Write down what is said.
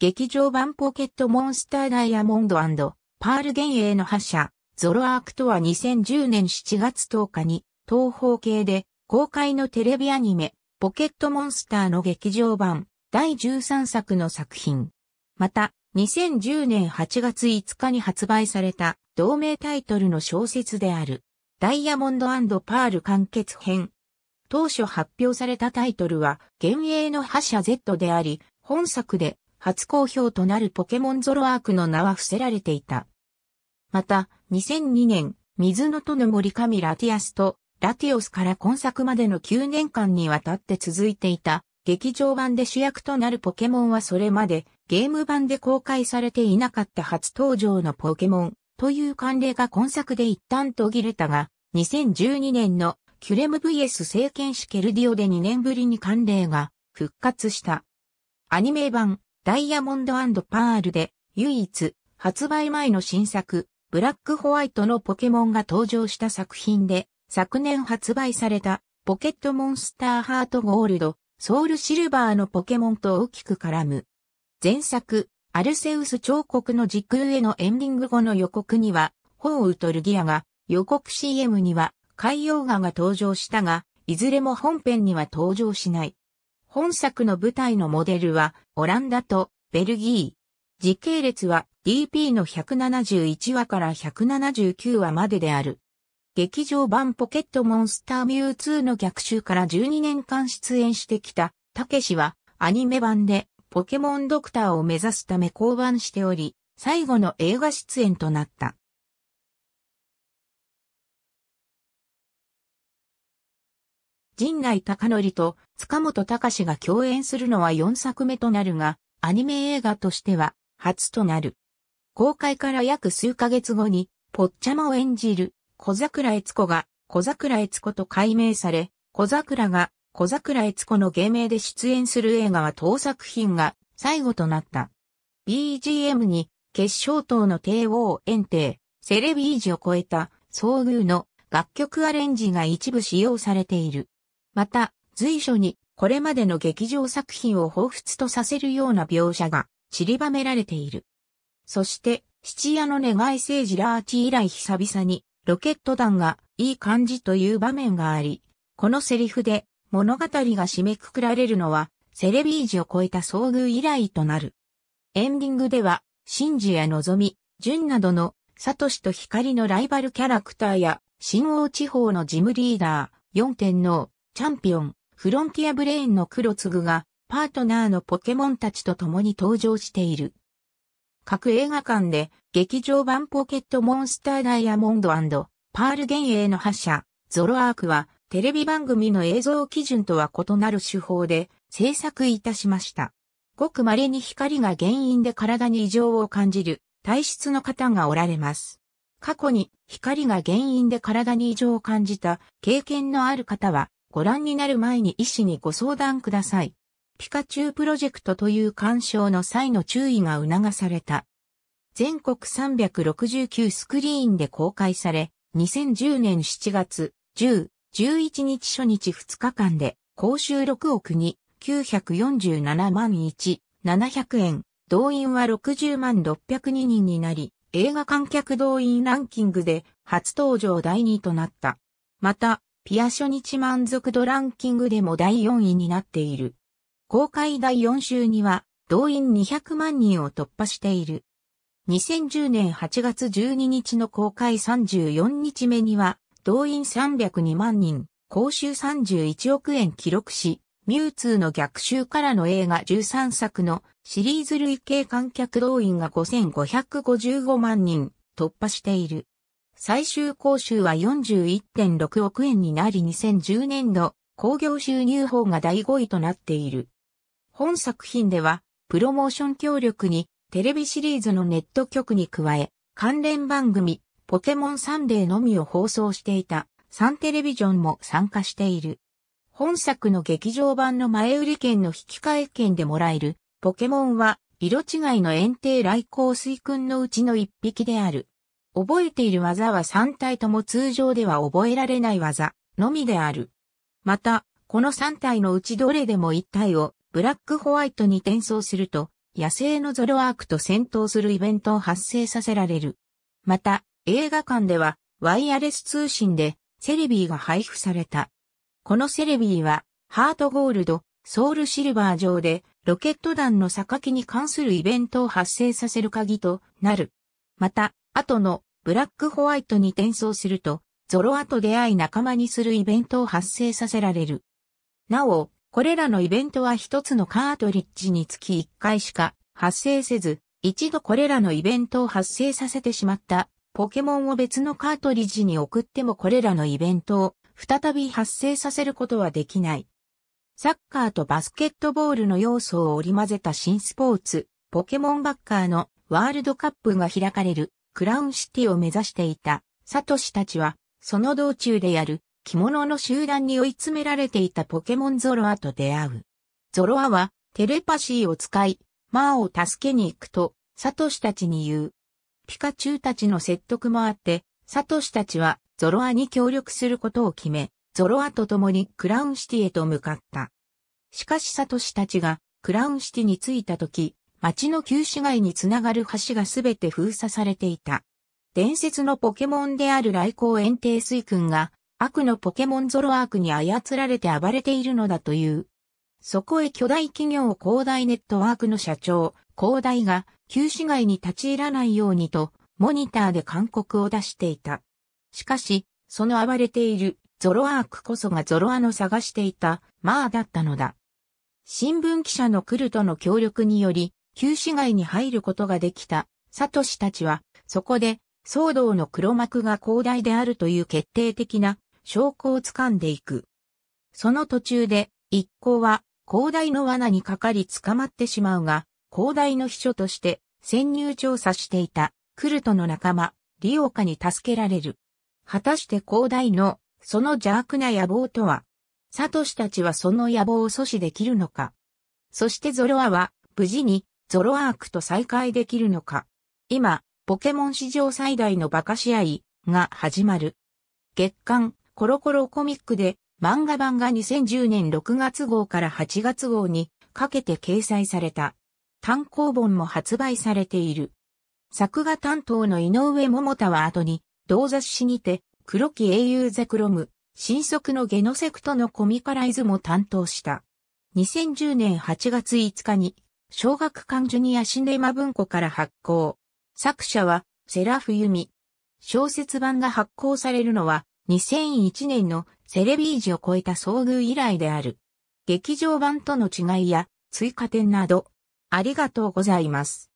劇場版ポケットモンスターダイヤモンドパール幻影の覇者、ゾロアークとは2010年7月10日に、東方系で公開のテレビアニメ、ポケットモンスターの劇場版、第13作の作品。また、2010年8月5日に発売された同名タイトルの小説である、ダイヤモンドパール完結編。当初発表されたタイトルは、幻影の覇者 Z であり、本作で初公表となるポケモンゾロアークの名は伏せられていた。また、2002年、水野との森神ラティアスと、ラティオスから今作までの9年間にわたって続いていた、劇場版で主役となるポケモンはそれまで、ゲーム版で公開されていなかった初登場のポケモン、という慣例が今作で一旦途切れたが、2012年のキュレム VS 聖剣士ケルディオで2年ぶりに慣例が復活した。アニメ版ダイヤモンドパールで唯一発売前の新作ブラックホワイトのポケモンが登場した作品で昨年発売されたポケットモンスターハートゴールドソウルシルバーのポケモンと大きく絡む。前作アルセウス彫刻の時空へのエンディング後の予告にはホウウトルギアが予告 CM には海洋画が登場したがいずれも本編には登場しない。本作の舞台のモデルはオランダとベルギー。時系列は DP の171話から179話までである。劇場版ポケットモンスターミュウ2の逆襲から12年間出演してきた、たけしはアニメ版でポケモンドクターを目指すため降板しており、最後の映画出演となった。陣内隆則と塚本隆が共演するのは4作目となるが、アニメ映画としては初となる。公開から約数ヶ月後に、ぽっちゃまを演じる小桜悦子が小桜悦子と改名され、小桜が小桜悦子の芸名で出演する映画は当作品が最後となった。BGM に決勝等の帝王園帝、セレビージを超えた遭遇の楽曲アレンジが一部使用されている。また、随所にこれまでの劇場作品を彷彿とさせるような描写が散りばめられている。そして、七夜の願い聖ジラーチ以来久々にロケット弾がいい感じという場面があり、このセリフで物語が締めくくられるのはセレビージを超えた遭遇以来となる。エンディングでは、シンジやのぞみ、ジュンなどのサトシと光のライバルキャラクターや新王地方のジムリーダー、四天王、チャンピオン、フロンティアブレインの黒継が、パートナーのポケモンたちと共に登場している。各映画館で、劇場版ポケットモンスターダイヤモンドパール幻影の覇者、ゾロアークは、テレビ番組の映像基準とは異なる手法で制作いたしました。ごく稀に光が原因で体に異常を感じる体質の方がおられます。過去に光が原因で体に異常を感じた経験のある方はご覧になる前に医師にご相談ください。ピカチュウプロジェクトという干渉の際の注意が促された。全国369スクリーンで公開され、2010年7月10、11日初日2日間で、公衆6億に947万1、700円、動員は60万602人になり、映画観客動員ランキングで初登場第2位となった。また、ピア初日満足度ランキングでも第4位になっている。公開第4週には、動員200万人を突破している。2010年8月12日の公開34日目には、動員302万人、公衆31億円記録し、ミュウツーの逆襲からの映画13作のシリーズ累計観客動員が5555万人突破している。最終講習は41.6億円になり2010年度興行収入法が第5位となっている。本作品では、プロモーション協力に、テレビシリーズのネット局に加え、関連番組、ポケモンサンデーのみを放送していた、サンテレビジョンも参加している。本作の劇場版の前売り券の引き換え券でもらえる、ポケモンは、色違いの園庭来光水君のうちの一匹である。覚えている技は3体とも通常では覚えられない技のみである。また、この3体のうちどれでも1体をブラックホワイトに転送すると、野生のゾロアークと戦闘するイベントを発生させられる。また、映画館ではワイヤレス通信でセレビーが配布された。このセレビーは、ハートゴールド、ソウルシルバー上で、ロケット弾の榊に関するイベントを発生させる鍵となる。また、後のブラックホワイトに転送すると、ゾロアと出会い仲間にするイベントを発生させられる。なお、これらのイベントは一つのカートリッジにつき一回しか発生せず、一度これらのイベントを発生させてしまったポケモンを別のカートリッジに送ってもこれらのイベントを再び発生させることはできない。サッカーとバスケットボールの要素を織り交ぜた新スポーツ、ポケモンバッカーのワールドカップが開かれるクラウンシティを目指していた、サトシたちは、その道中でやる、着物の集団に追い詰められていたポケモンゾロアと出会う。ゾロアは、テレパシーを使い、マーを助けに行くと、サトシたちに言う。ピカチュウたちの説得もあって、サトシたちは、ゾロアに協力することを決め、ゾロアと共にクラウンシティへと向かった。しかしサトシたちが、クラウンシティに着いた時、町の旧市街につながる橋がすべて封鎖されていた。伝説のポケモンである来光園帝水君が、悪のポケモンゾロアークに操られて暴れているのだという。そこへ巨大企業広大ネットワークの社長、広大が、旧市街に立ち入らないようにと、モニターで勧告を出していた。しかし、その暴れているゾロアークこそがゾロアの探していたマーだったのだ。新聞記者のクルトの協力により、旧市街に入ることができた、サトシたちは、そこで、騒動の黒幕が広大であるという決定的な証拠を掴んでいく。その途中で、一行は、広大の罠にかかり捕まってしまうが、広大の秘書として、潜入調査していた、クルトの仲間、リオカに助けられる。果たして広大の、その邪悪な野望とは、サトシたちはその野望を阻止できるのか。そしてゾロアは、無事に、ゾロアークと再会できるのか。今、ポケモン史上最大の馬鹿試合が始まる。月刊コロコロコミックで漫画版が2010年6月号から8月号にかけて掲載された。単行本も発売されている。作画担当の井上桃太は後に、同雑誌にて、黒木英雄ゼクロム、新速のゲノセクトのコミカライズも担当した。2010年8月5日に、小学館ジュニアシネマ文庫から発行。作者は、セラフユミ。小説版が発行されるのは、2001年のセレビージを超えた遭遇以来である。劇場版との違いや、追加点など、ありがとうございます。